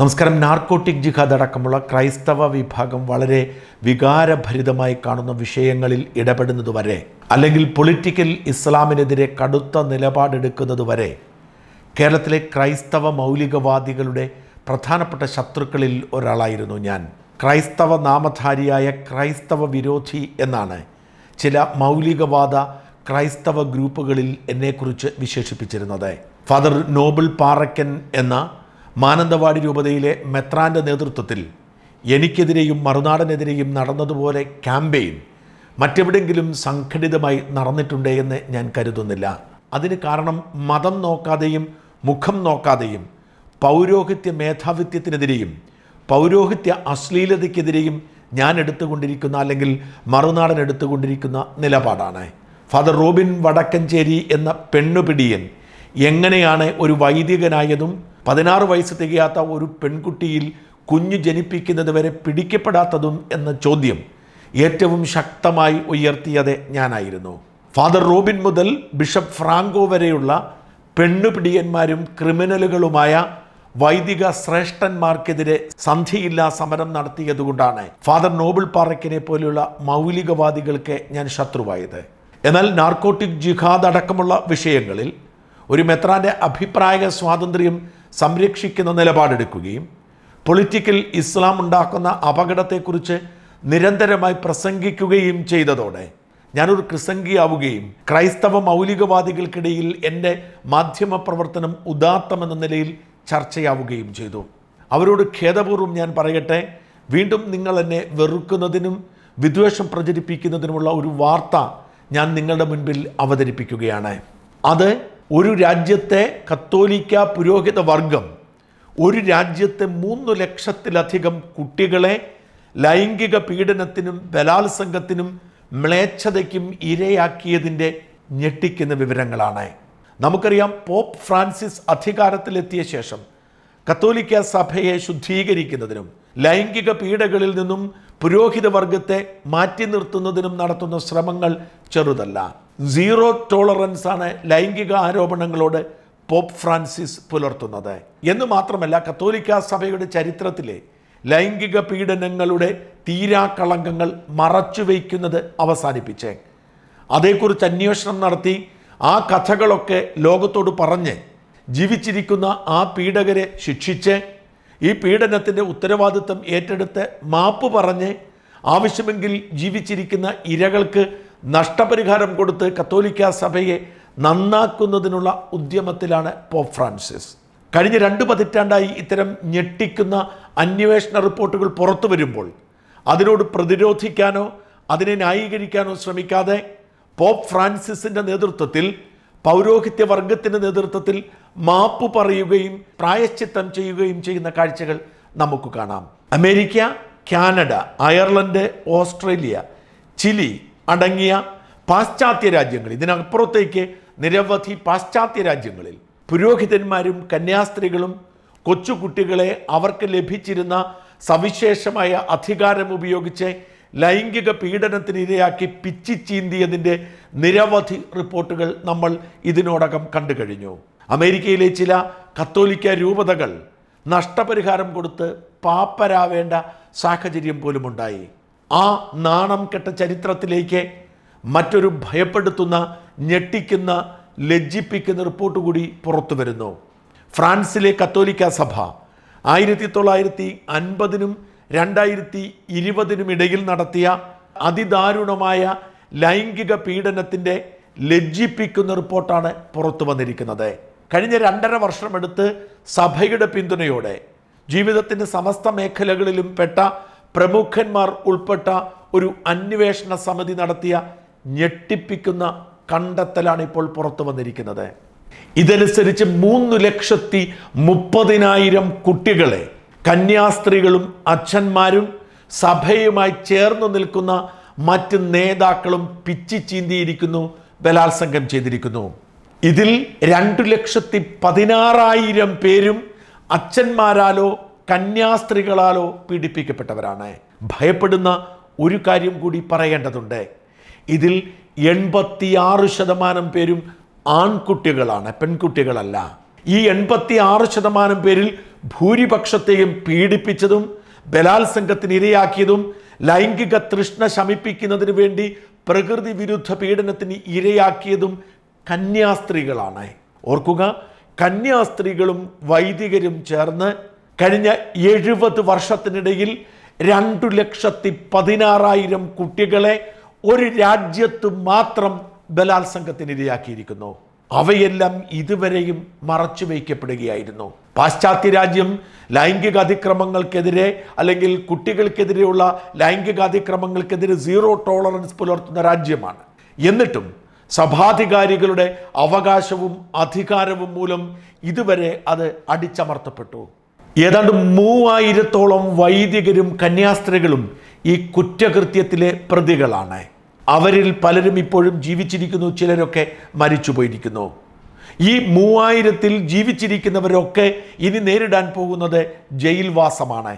നമസ്കാരം നാർക്കോട്ടിക് ജിഹാദ് അടക്കമുള്ള ക്രൈസ്തവ വിഭാഗം വളരെ വികാരഭരിതമായി കാണുന്ന വിഷയങ്ങളിൽ ഇടപെടുന്നതുവരെ അല്ലെങ്കിൽ പൊളിറ്റിക്കൽ ഇസ്ലാമിനെതിരെ കടുത്ത നിലപാടെടുക്കുന്നതുവരെ കേരളത്തിലെ ക്രൈസ്തവ മൗലികവാദികളുടെ പ്രധാനപ്പെട്ട ശത്രുക്കളിൽ ഒരാളായിരുന്നു ഞാൻ ക്രൈസ്തവ നാമധാരിയായ ക്രൈസ്തവ വിരോധി എന്നാണ് ചില മൗലികവാദ ക്രൈസ്തവ ഗ്രൂപ്പുകളിൽ എന്നെക്കുറിച്ച് വിശേഷിപ്പിച്ചിരുന്നത് ഫാദർ നോബിൾ പാറക്കൻ എന്ന മാനന്തവാടി രൂപതയിലെ മെത്രാൻ്റെ നേതൃത്വത്തിൽ എനിക്കെതിരെയും മറുനാടനെതിരെയും നടന്നതുപോലെ ക്യാമ്പയിൻ മറ്റെവിടെങ്കിലും സംഘടിതമായി നടന്നിട്ടുണ്ടെന്ന് എന്ന് ഞാൻ കരുതുന്നില്ല അതിന് കാരണം മതം നോക്കാതെയും മുഖം നോക്കാതെയും പൗരോഹിത്യ മേധാവിത്യത്തിനെതിരെയും പൗരോഹിത്യ അശ്ലീലതയ്ക്കെതിരെയും ഞാൻ എടുത്തുകൊണ്ടിരിക്കുന്ന അല്ലെങ്കിൽ മറുനാടൻ എടുത്തുകൊണ്ടിരിക്കുന്ന നിലപാടാണ് ഫാദർ റോബിൻ വടക്കഞ്ചേരി എന്ന പെണ്ണുപിടിയൻ എങ്ങനെയാണ് ഒരു വൈദികനായതും പതിനാറ് വയസ്സ് തികയാത്ത ഒരു പെൺകുട്ടിയിൽ കുഞ്ഞു ജനിപ്പിക്കുന്നത് വരെ പിടിക്കപ്പെടാത്തതും എന്ന ചോദ്യം ഏറ്റവും ശക്തമായി ഉയർത്തിയത് ഞാനായിരുന്നു ഫാദർ റോബിൻ മുതൽ ബിഷപ്പ് ഫ്രാങ്കോ വരെയുള്ള പെണ്ണുപിടിയന്മാരും ക്രിമിനലുകളുമായ വൈദിക ശ്രേഷ്ഠന്മാർക്കെതിരെ സന്ധിയില്ലാ സമരം നടത്തിയതുകൊണ്ടാണ് ഫാദർ നോബിൾ പാറയ്ക്കിനെ പോലെയുള്ള മൗലികവാദികൾക്ക് ഞാൻ ശത്രുവായത് എന്നാൽ നാർക്കോട്ടിക് ജിഹാദ് അടക്കമുള്ള വിഷയങ്ങളിൽ ഒരു മെത്രാൻ്റെ അഭിപ്രായ സ്വാതന്ത്ര്യം സംരക്ഷിക്കുന്ന നിലപാടെടുക്കുകയും പൊളിറ്റിക്കൽ ഇസ്ലാം ഉണ്ടാക്കുന്ന അപകടത്തെക്കുറിച്ച് നിരന്തരമായി പ്രസംഗിക്കുകയും ചെയ്തതോടെ ഞാനൊരു ക്രിസംഗിയാവുകയും ക്രൈസ്തവ മൗലികവാദികൾക്കിടയിൽ എൻ്റെ മാധ്യമ പ്രവർത്തനം ഉദാത്തമെന്ന നിലയിൽ ചർച്ചയാവുകയും ചെയ്തു അവരോട് ഖേദപൂർവ്വം ഞാൻ പറയട്ടെ വീണ്ടും നിങ്ങൾ എന്നെ വെറുക്കുന്നതിനും വിദ്വേഷം പ്രചരിപ്പിക്കുന്നതിനുമുള്ള ഒരു വാർത്ത ഞാൻ നിങ്ങളുടെ മുൻപിൽ അവതരിപ്പിക്കുകയാണ് അത് ഒരു രാജ്യത്തെ കത്തോലിക്ക പുരോഹിത വർഗം ഒരു രാജ്യത്തെ മൂന്ന് ലക്ഷത്തിലധികം കുട്ടികളെ ലൈംഗിക പീഡനത്തിനും ബലാത്സംഗത്തിനും മ്ലേച്ഛതയ്ക്കും ഇരയാക്കിയതിൻ്റെ ഞെട്ടിക്കുന്ന വിവരങ്ങളാണ് നമുക്കറിയാം പോപ്പ് ഫ്രാൻസിസ് അധികാരത്തിലെത്തിയ ശേഷം കത്തോലിക്ക സഭയെ ശുദ്ധീകരിക്കുന്നതിനും ലൈംഗിക പീഡകളിൽ നിന്നും പുരോഹിത വർഗത്തെ മാറ്റി നിർത്തുന്നതിനും നടത്തുന്ന ശ്രമങ്ങൾ ചെറുതല്ല സീറോ ടോളറൻസാണ് ലൈംഗിക ആരോപണങ്ങളോട് പോപ്പ് ഫ്രാൻസിസ് പുലർത്തുന്നത് എന്ന് മാത്രമല്ല കത്തോലിക്ക സഭയുടെ ചരിത്രത്തിലെ ലൈംഗിക പീഡനങ്ങളുടെ മറച്ചു മറച്ചുവെക്കുന്നത് അവസാനിപ്പിച്ചേ അതേക്കുറിച്ച് അന്വേഷണം നടത്തി ആ കഥകളൊക്കെ ലോകത്തോട് പറഞ്ഞ് ജീവിച്ചിരിക്കുന്ന ആ പീഡകരെ ശിക്ഷിച്ച് ഈ പീഡനത്തിൻ്റെ ഉത്തരവാദിത്തം ഏറ്റെടുത്ത് മാപ്പ് പറഞ്ഞ് ആവശ്യമെങ്കിൽ ജീവിച്ചിരിക്കുന്ന ഇരകൾക്ക് നഷ്ടപരിഹാരം കൊടുത്ത് കത്തോലിക്ക സഭയെ നന്നാക്കുന്നതിനുള്ള ഉദ്യമത്തിലാണ് പോപ്പ് ഫ്രാൻസിസ് കഴിഞ്ഞ രണ്ട് പതിറ്റാണ്ടായി ഇത്തരം ഞെട്ടിക്കുന്ന അന്വേഷണ റിപ്പോർട്ടുകൾ പുറത്തു വരുമ്പോൾ അതിനോട് പ്രതിരോധിക്കാനോ അതിനെ ന്യായീകരിക്കാനോ ശ്രമിക്കാതെ പോപ്പ് ഫ്രാൻസിസിൻ്റെ നേതൃത്വത്തിൽ പൗരോഹിത്യ വർഗത്തിൻ്റെ നേതൃത്വത്തിൽ മാപ്പ് പറയുകയും പ്രായശ്ചിത്തം ചെയ്യുകയും ചെയ്യുന്ന കാഴ്ചകൾ നമുക്ക് കാണാം America Canada Ireland Australia Chile അടങ്ങിയ പാശ്ചാത്യ രാജ്യങ്ങൾ ഇതിനപ്പുറത്തേക്ക് നിരവധി പാശ്ചാത്യ രാജ്യങ്ങളിൽ പുരോഹിതന്മാരും കന്യാസ്ത്രീകളും കൊച്ചുകുട്ടികളെ അവർക്ക് ലഭിച്ചിരുന്ന സവിശേഷമായ അധികാരം ഉപയോഗിച്ച് ലൈംഗിക പീഡനത്തിനിരയാക്കി പിച്ചി ചീന്തിയതിൻ്റെ നിരവധി റിപ്പോർട്ടുകൾ നമ്മൾ ഇതിനോടകം കണ്ടു കഴിഞ്ഞു അമേരിക്കയിലെ ചില കത്തോലിക്ക രൂപതകൾ നഷ്ടപരിഹാരം കൊടുത്ത് പാപ്പരാവേണ്ട സാഹചര്യം പോലുമുണ്ടായി ആ നാണം കെട്ട ചരിത്രത്തിലേക്ക് മറ്റൊരു ഭയപ്പെടുത്തുന്ന ഞെട്ടിക്കുന്ന ലജ്ജിപ്പിക്കുന്ന റിപ്പോർട്ട് കൂടി പുറത്തു വരുന്നു ഫ്രാൻസിലെ കത്തോലിക്ക സഭ ആയിരത്തി തൊള്ളായിരത്തി അൻപതിനും രണ്ടായിരത്തി ഇരുപതിനും ഇടയിൽ നടത്തിയ അതിദാരുണമായ ലൈംഗിക പീഡനത്തിൻ്റെ ലജ്ജിപ്പിക്കുന്ന റിപ്പോർട്ടാണ് പുറത്തു വന്നിരിക്കുന്നത് കഴിഞ്ഞ രണ്ടര വർഷമെടുത്ത് സഭയുടെ പിന്തുണയോടെ ജീവിതത്തിൻ്റെ സമസ്ത മേഖലകളിലും പെട്ട പ്രമുഖന്മാർ ഉൾപ്പെട്ട ഒരു അന്വേഷണ സമിതി നടത്തിയ ഞെട്ടിപ്പിക്കുന്ന കണ്ടെത്തലാണ് ഇപ്പോൾ പുറത്തു വന്നിരിക്കുന്നത് ഇതനുസരിച്ച് മൂന്ന് ലക്ഷത്തി മുപ്പതിനായിരം കുട്ടികളെ കന്യാസ്ത്രീകളും അച്ഛന്മാരും സഭയുമായി ചേർന്നു നിൽക്കുന്ന മറ്റ് നേതാക്കളും പിച്ചി ചീന്തിയിരിക്കുന്നു ബലാത്സംഗം ചെയ്തിരിക്കുന്നു ഇതിൽ രണ്ടു ലക്ഷത്തി പതിനാറായിരം പേരും അച്ഛന്മാരാലോ കന്യാസ്ത്രീകളാലോ പീഡിപ്പിക്കപ്പെട്ടവരാണ് ഭയപ്പെടുന്ന ഒരു കാര്യം കൂടി പറയേണ്ടതുണ്ട് ഇതിൽ എൺപത്തിയാറ് ശതമാനം പേരും ആൺകുട്ടികളാണ് പെൺകുട്ടികളല്ല ഈ എൺപത്തി ആറ് ശതമാനം പേരിൽ ഭൂരിപക്ഷത്തെയും പീഡിപ്പിച്ചതും ബലാത്സംഗത്തിന് ഇരയാക്കിയതും ലൈംഗിക തൃഷ്ണ ശമിപ്പിക്കുന്നതിന് വേണ്ടി പ്രകൃതി വിരുദ്ധ പീഡനത്തിന് ഇരയാക്കിയതും കന്യാസ്ത്രീകളാണ് ഓർക്കുക കന്യാസ്ത്രീകളും വൈദികരും ചേർന്ന് കഴിഞ്ഞ എഴുപത് വർഷത്തിനിടയിൽ രണ്ടു ലക്ഷത്തി പതിനാറായിരം കുട്ടികളെ ഒരു രാജ്യത്ത് മാത്രം ബലാത്സംഗത്തിനിരയാക്കിയിരിക്കുന്നു അവയെല്ലാം ഇതുവരെയും മറച്ചു വയ്ക്കപ്പെടുകയായിരുന്നു പാശ്ചാത്യ രാജ്യം ലൈംഗിക അതിക്രമങ്ങൾക്കെതിരെ അല്ലെങ്കിൽ കുട്ടികൾക്കെതിരെയുള്ള ലൈംഗിക അതിക്രമങ്ങൾക്കെതിരെ സീറോ ടോളറൻസ് പുലർത്തുന്ന രാജ്യമാണ് എന്നിട്ടും സഭാധികാരികളുടെ അവകാശവും അധികാരവും മൂലം ഇതുവരെ അത് അടിച്ചമർത്തപ്പെട്ടു ഏതാണ്ട് മൂവായിരത്തോളം വൈദികരും കന്യാസ്ത്രീകളും ഈ കുറ്റകൃത്യത്തിലെ പ്രതികളാണ് അവരിൽ പലരും ഇപ്പോഴും ജീവിച്ചിരിക്കുന്നു ചിലരൊക്കെ മരിച്ചു പോയിരിക്കുന്നു ഈ മൂവായിരത്തിൽ ജീവിച്ചിരിക്കുന്നവരൊക്കെ ഇനി നേരിടാൻ പോകുന്നത് ജയിൽവാസമാണ്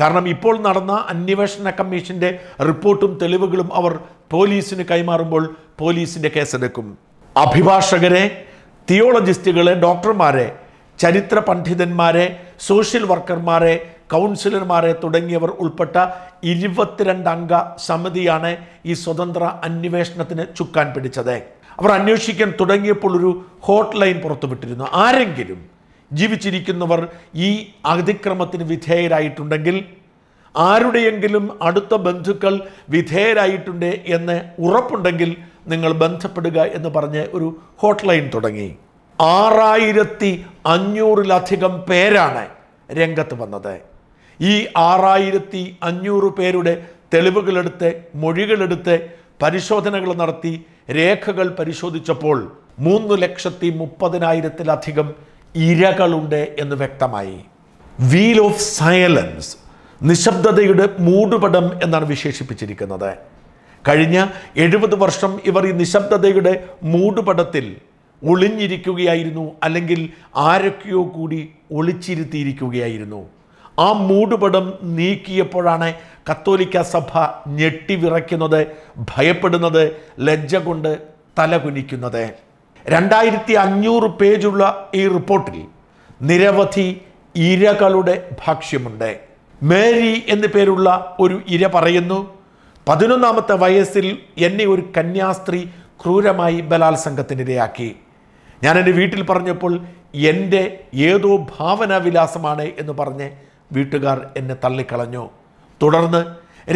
കാരണം ഇപ്പോൾ നടന്ന അന്വേഷണ കമ്മീഷൻ്റെ റിപ്പോർട്ടും തെളിവുകളും അവർ പോലീസിന് കൈമാറുമ്പോൾ പോലീസിൻ്റെ കേസെടുക്കും അഭിഭാഷകരെ തിയോളജിസ്റ്റുകളെ ഡോക്ടർമാരെ ചരിത്ര പണ്ഡിതന്മാരെ സോഷ്യൽ വർക്കർമാരെ കൗൺസിലർമാരെ തുടങ്ങിയവർ ഉൾപ്പെട്ട ഇരുപത്തിരണ്ടംഗ സമിതിയാണ് ഈ സ്വതന്ത്ര അന്വേഷണത്തിന് ചുക്കാൻ പിടിച്ചത് അവർ അന്വേഷിക്കാൻ തുടങ്ങിയപ്പോൾ ഒരു ഹോട്ട് ലൈൻ പുറത്തുവിട്ടിരുന്നു ആരെങ്കിലും ജീവിച്ചിരിക്കുന്നവർ ഈ അതിക്രമത്തിന് വിധേയരായിട്ടുണ്ടെങ്കിൽ ആരുടെയെങ്കിലും അടുത്ത ബന്ധുക്കൾ വിധേയരായിട്ടുണ്ട് എന്ന് ഉറപ്പുണ്ടെങ്കിൽ നിങ്ങൾ ബന്ധപ്പെടുക എന്ന് പറഞ്ഞ് ഒരു ഹോട്ട്ലൈൻ തുടങ്ങി ആറായിരത്തി അഞ്ഞൂറിലധികം പേരാണ് രംഗത്ത് വന്നത് ഈ ആറായിരത്തി അഞ്ഞൂറ് പേരുടെ തെളിവുകളെടുത്ത് മൊഴികളെടുത്ത് പരിശോധനകൾ നടത്തി രേഖകൾ പരിശോധിച്ചപ്പോൾ മൂന്ന് ലക്ഷത്തി മുപ്പതിനായിരത്തിലധികം ഇരകളുണ്ട് എന്ന് വ്യക്തമായി വീൽ ഓഫ് സയലൻസ് നിശബ്ദതയുടെ മൂടുപടം എന്നാണ് വിശേഷിപ്പിച്ചിരിക്കുന്നത് കഴിഞ്ഞ എഴുപത് വർഷം ഇവർ ഈ നിശബ്ദതയുടെ മൂടുപടത്തിൽ ഒളിഞ്ഞിരിക്കുകയായിരുന്നു അല്ലെങ്കിൽ ആരൊക്കെയോ കൂടി ഒളിച്ചിരുത്തിയിരിക്കുകയായിരുന്നു ആ മൂടുപടം നീക്കിയപ്പോഴാണ് കത്തോലിക്ക സഭ ഞെട്ടിവിറയ്ക്കുന്നത് ഭയപ്പെടുന്നത് ലജ്ജ കൊണ്ട് തല കുനിക്കുന്നത് രണ്ടായിരത്തി അഞ്ഞൂറ് പേജുള്ള ഈ റിപ്പോർട്ടിൽ നിരവധി ഇരകളുടെ ഭാഷ്യമുണ്ട് മേരി എന്നു പേരുള്ള ഒരു ഇര പറയുന്നു പതിനൊന്നാമത്തെ വയസ്സിൽ എന്നെ ഒരു കന്യാസ്ത്രീ ക്രൂരമായി ബലാത്സംഗത്തിനിരയാക്കി ഞാൻ എൻ്റെ വീട്ടിൽ പറഞ്ഞപ്പോൾ എൻ്റെ ഏതോ വിലാസമാണ് എന്ന് പറഞ്ഞ് വീട്ടുകാർ എന്നെ തള്ളിക്കളഞ്ഞു തുടർന്ന്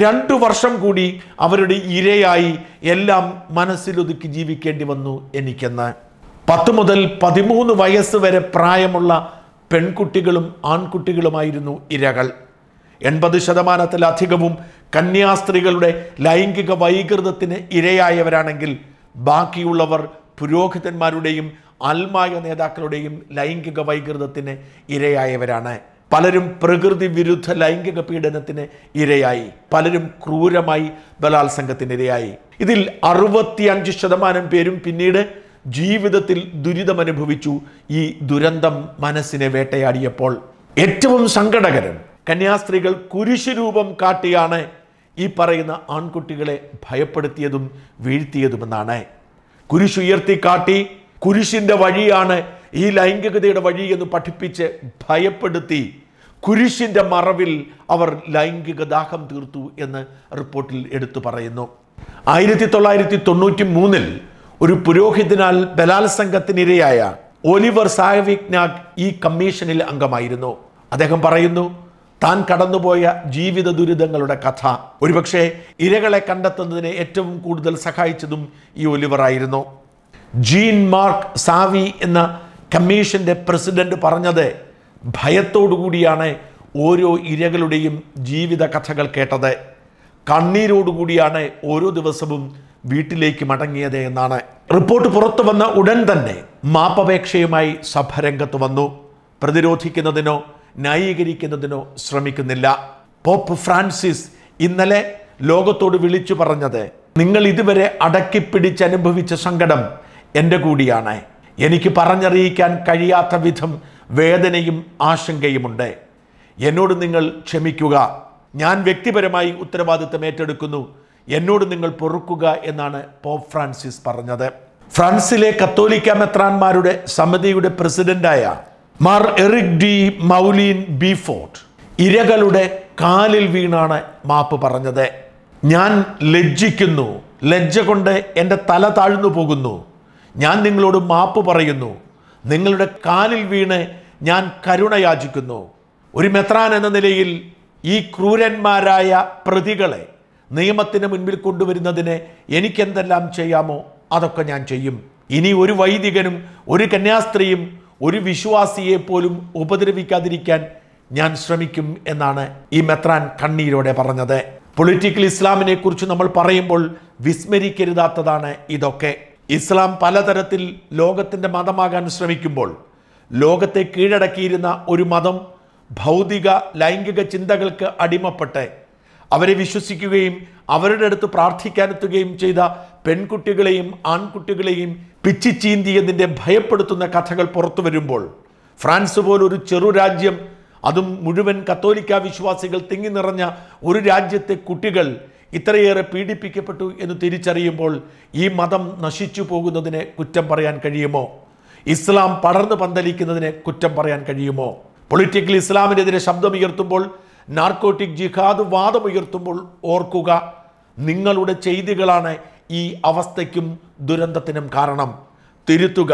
രണ്ടു വർഷം കൂടി അവരുടെ ഇരയായി എല്ലാം മനസ്സിലൊതുക്കി ജീവിക്കേണ്ടി വന്നു എനിക്കെന്ന് പത്ത് മുതൽ പതിമൂന്ന് വയസ്സ് വരെ പ്രായമുള്ള പെൺകുട്ടികളും ആൺകുട്ടികളുമായിരുന്നു ഇരകൾ എൺപത് ശതമാനത്തിലധികവും കന്യാസ്ത്രീകളുടെ ലൈംഗിക വൈകൃതത്തിന് ഇരയായവരാണെങ്കിൽ ബാക്കിയുള്ളവർ പുരോഹിതന്മാരുടെയും ആത്മായ നേതാക്കളുടെയും ലൈംഗിക വൈകൃതത്തിന് ഇരയായവരാണ് പലരും പ്രകൃതി വിരുദ്ധ ലൈംഗിക പീഡനത്തിന് ഇരയായി പലരും ക്രൂരമായി ബലാത്സംഗത്തിന് ഇരയായി ഇതിൽ അറുപത്തിയഞ്ച് ശതമാനം പേരും പിന്നീട് ജീവിതത്തിൽ ദുരിതമനുഭവിച്ചു ഈ ദുരന്തം മനസ്സിനെ വേട്ടയാടിയപ്പോൾ ഏറ്റവും സങ്കടകരം കന്യാസ്ത്രീകൾ കുരിശുരൂപം കാട്ടിയാണ് ഈ പറയുന്ന ആൺകുട്ടികളെ ഭയപ്പെടുത്തിയതും വീഴ്ത്തിയതുമെന്നാണ് കുരിശുയർത്തി കാട്ടി കുരിശിൻ്റെ വഴിയാണ് ഈ ലൈംഗികതയുടെ വഴി എന്ന് പഠിപ്പിച്ച് ഭയപ്പെടുത്തി കുരിശിൻ്റെ മറവിൽ അവർ ലൈംഗിക ദാഹം തീർത്തു എന്ന് റിപ്പോർട്ടിൽ എടുത്തു പറയുന്നു ആയിരത്തി തൊള്ളായിരത്തി തൊണ്ണൂറ്റി മൂന്നിൽ ഒരു പുരോഹിതനാൽ ബലാത്സംഗത്തിനിരയായ ഒലിവർ സായവിജ്ഞാഗ് ഈ കമ്മീഷനിൽ അംഗമായിരുന്നു അദ്ദേഹം പറയുന്നു താൻ കടന്നുപോയ ജീവിത ദുരിതങ്ങളുടെ കഥ ഒരുപക്ഷെ ഇരകളെ കണ്ടെത്തുന്നതിനെ ഏറ്റവും കൂടുതൽ സഹായിച്ചതും ഈ ഒലിവർ ആയിരുന്നു ജീൻ മാർക്ക് സാവി എന്ന കമ്മീഷൻ്റെ പ്രസിഡന്റ് പറഞ്ഞത് ഭയത്തോടുകൂടിയാണ് ഓരോ ഇരകളുടെയും ജീവിത കഥകൾ കേട്ടത് കണ്ണീരോടുകൂടിയാണ് ഓരോ ദിവസവും വീട്ടിലേക്ക് മടങ്ങിയത് എന്നാണ് റിപ്പോർട്ട് പുറത്തു വന്ന ഉടൻ തന്നെ മാപ്പപേക്ഷയുമായി സഭ രംഗത്ത് വന്നു പ്രതിരോധിക്കുന്നതിനോ ന്യായീകരിക്കുന്നതിനോ ശ്രമിക്കുന്നില്ല പോപ്പ് ഫ്രാൻസിസ് ഇന്നലെ ലോകത്തോട് വിളിച്ചു പറഞ്ഞത് നിങ്ങൾ ഇതുവരെ അടക്കിപ്പിടിച്ചനുഭവിച്ച സങ്കടം എൻ്റെ കൂടിയാണ് എനിക്ക് പറഞ്ഞറിയിക്കാൻ കഴിയാത്ത വിധം വേദനയും ആശങ്കയുമുണ്ട് എന്നോട് നിങ്ങൾ ക്ഷമിക്കുക ഞാൻ വ്യക്തിപരമായി ഉത്തരവാദിത്തം ഏറ്റെടുക്കുന്നു എന്നോട് നിങ്ങൾ പൊറുക്കുക എന്നാണ് പോപ്പ് ഫ്രാൻസിസ് പറഞ്ഞത് ഫ്രാൻസിലെ കത്തോലിക്ക മെത്രാന്മാരുടെ സമിതിയുടെ പ്രസിഡന്റായ മാർ എറിക് ഡി മൗലീൻ ബിഫോർട്ട് ഇരകളുടെ കാലിൽ വീണാണ് മാപ്പ് പറഞ്ഞത് ഞാൻ ലജ്ജിക്കുന്നു ലജ്ജ കൊണ്ട് എൻ്റെ തല താഴ്ന്നു പോകുന്നു ഞാൻ നിങ്ങളോട് മാപ്പ് പറയുന്നു നിങ്ങളുടെ കാലിൽ വീണ് ഞാൻ കരുണയാചിക്കുന്നു ഒരു മെത്രാൻ എന്ന നിലയിൽ ഈ ക്രൂരന്മാരായ പ്രതികളെ നിയമത്തിന് മുൻപിൽ കൊണ്ടുവരുന്നതിന് എനിക്കെന്തെല്ലാം ചെയ്യാമോ അതൊക്കെ ഞാൻ ചെയ്യും ഇനി ഒരു വൈദികനും ഒരു കന്യാസ്ത്രീയും ഒരു വിശ്വാസിയെ പോലും ഉപദ്രവിക്കാതിരിക്കാൻ ഞാൻ ശ്രമിക്കും എന്നാണ് ഈ മെത്രാൻ കണ്ണീരോടെ പറഞ്ഞത് പൊളിറ്റിക്കൽ ഇസ്ലാമിനെ കുറിച്ച് നമ്മൾ പറയുമ്പോൾ വിസ്മരിക്കരുതാത്തതാണ് ഇതൊക്കെ ഇസ്ലാം പലതരത്തിൽ ലോകത്തിൻ്റെ മതമാകാൻ ശ്രമിക്കുമ്പോൾ ലോകത്തെ കീഴടക്കിയിരുന്ന ഒരു മതം ഭൗതിക ലൈംഗിക ചിന്തകൾക്ക് അടിമപ്പെട്ട് അവരെ വിശ്വസിക്കുകയും അവരുടെ അടുത്ത് പ്രാർത്ഥിക്കാനെത്തുകയും ചെയ്ത പെൺകുട്ടികളെയും ആൺകുട്ടികളെയും പിച്ചിച്ചീന്തിയതിൻ്റെ ഭയപ്പെടുത്തുന്ന കഥകൾ പുറത്തു വരുമ്പോൾ ഫ്രാൻസ് പോലൊരു ചെറു രാജ്യം അതും മുഴുവൻ കത്തോലിക്ക വിശ്വാസികൾ തിങ്ങി നിറഞ്ഞ ഒരു രാജ്യത്തെ കുട്ടികൾ ഇത്രയേറെ പീഡിപ്പിക്കപ്പെട്ടു എന്ന് തിരിച്ചറിയുമ്പോൾ ഈ മതം നശിച്ചു പോകുന്നതിനെ കുറ്റം പറയാൻ കഴിയുമോ ഇസ്ലാം പടർന്നു പന്തലിക്കുന്നതിനെ കുറ്റം പറയാൻ കഴിയുമോ പൊളിറ്റിക്കൽ ഇസ്ലാമിനെതിരെ ശബ്ദമുയർത്തുമ്പോൾ നാർക്കോട്ടിക് ജിഹാദ് വാദമുയർത്തുമ്പോൾ ഓർക്കുക നിങ്ങളുടെ ചെയ്തികളാണ് ഈ അവസ്ഥയ്ക്കും ദുരന്തത്തിനും കാരണം തിരുത്തുക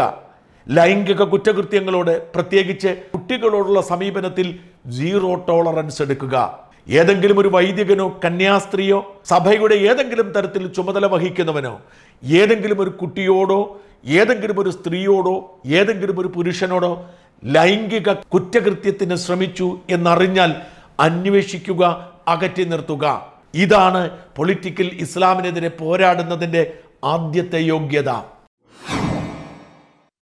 ലൈംഗിക കുറ്റകൃത്യങ്ങളോട് പ്രത്യേകിച്ച് കുട്ടികളോടുള്ള സമീപനത്തിൽ സീറോ ടോളറൻസ് എടുക്കുക ഏതെങ്കിലും ഒരു വൈദികനോ കന്യാസ്ത്രീയോ സഭയുടെ ഏതെങ്കിലും തരത്തിൽ ചുമതല വഹിക്കുന്നവനോ ഏതെങ്കിലും ഒരു കുട്ടിയോടോ ഏതെങ്കിലും ഒരു സ്ത്രീയോടോ ഏതെങ്കിലും ഒരു പുരുഷനോടോ ലൈംഗിക കുറ്റകൃത്യത്തിന് ശ്രമിച്ചു എന്നറിഞ്ഞാൽ അന്വേഷിക്കുക അകറ്റി നിർത്തുക ഇതാണ് പൊളിറ്റിക്കൽ ഇസ്ലാമിനെതിരെ പോരാടുന്നതിൻ്റെ ആദ്യത്തെ യോഗ്യത